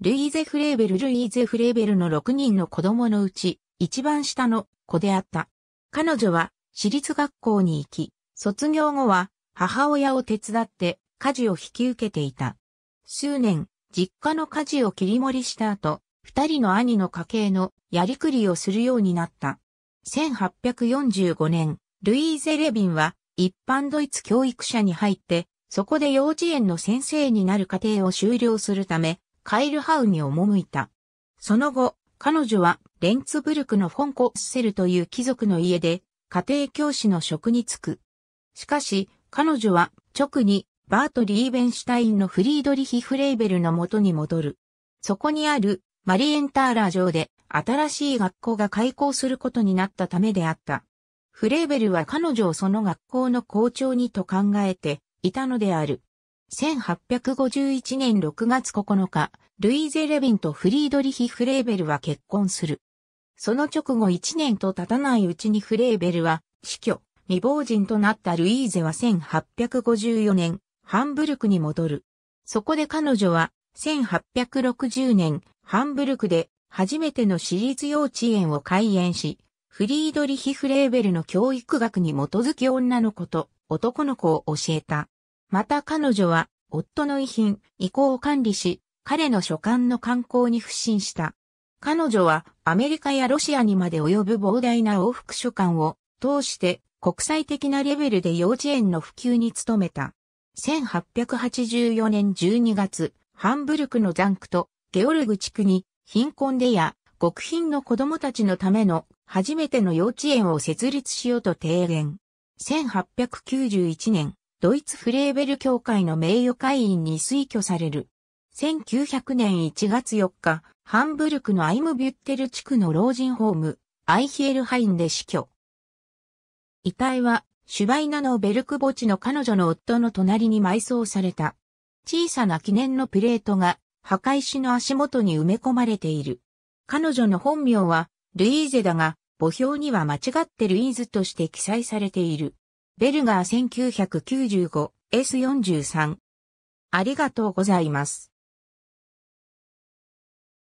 ルイーゼ・フレーベル・ルイーゼ・フレーベルの6人の子供のうち、一番下の子であった。彼女は、私立学校に行き、卒業後は、母親を手伝って、家事を引き受けていた。数年、実家の家事を切り盛りした後、二人の兄の家計のやりくりをするようになった。1845年、ルイーゼ・レビンは一般ドイツ教育者に入って、そこで幼稚園の先生になる過程を修了するため、カイルハウに赴いた。その後、彼女はレンツブルクのフォンコッセルという貴族の家で家庭教師の職に就く。しかし、彼女は直にバート・リーベンシュタインのフリードリヒ・フレーベルの元に戻る。そこにあるマリエンターラ城で新しい学校が開校することになったためであった。フレーベルは彼女をその学校の校長にと考えていたのである。1851年6月9日、ルイーゼ・レビンとフリードリヒ・フレーベルは結婚する。その直後1年と経たないうちにフレーベルは死去、未亡人となったルイーゼは1854年、ハンブルクに戻る。そこで彼女は1860年、ハンブルクで初めての私立幼稚園を開園し、フリードリヒ・フレーベルの教育学に基づき女の子と男の子を教えた。また彼女は、夫の遺品、遺構を管理し、彼の書簡の観光に不信した。彼女はアメリカやロシアにまで及ぶ膨大な往復書簡を通して国際的なレベルで幼稚園の普及に努めた。1884年12月、ハンブルクのザンクとゲオルグ地区に貧困でや極貧の子供たちのための初めての幼稚園を設立しようと提言。1891年、ドイツフレーベル協会の名誉会員に推挙される。1900年1月4日、ハンブルクのアイムビュッテル地区の老人ホーム、アイヒエルハインで死去。遺体は、シュバイナのベルク墓地の彼女の夫の隣に埋葬された。小さな記念のプレートが、墓石の足元に埋め込まれている。彼女の本名は、ルイーゼだが、墓標には間違ってルイーズとして記載されている。ベルガー 1995S43。ありがとうございます。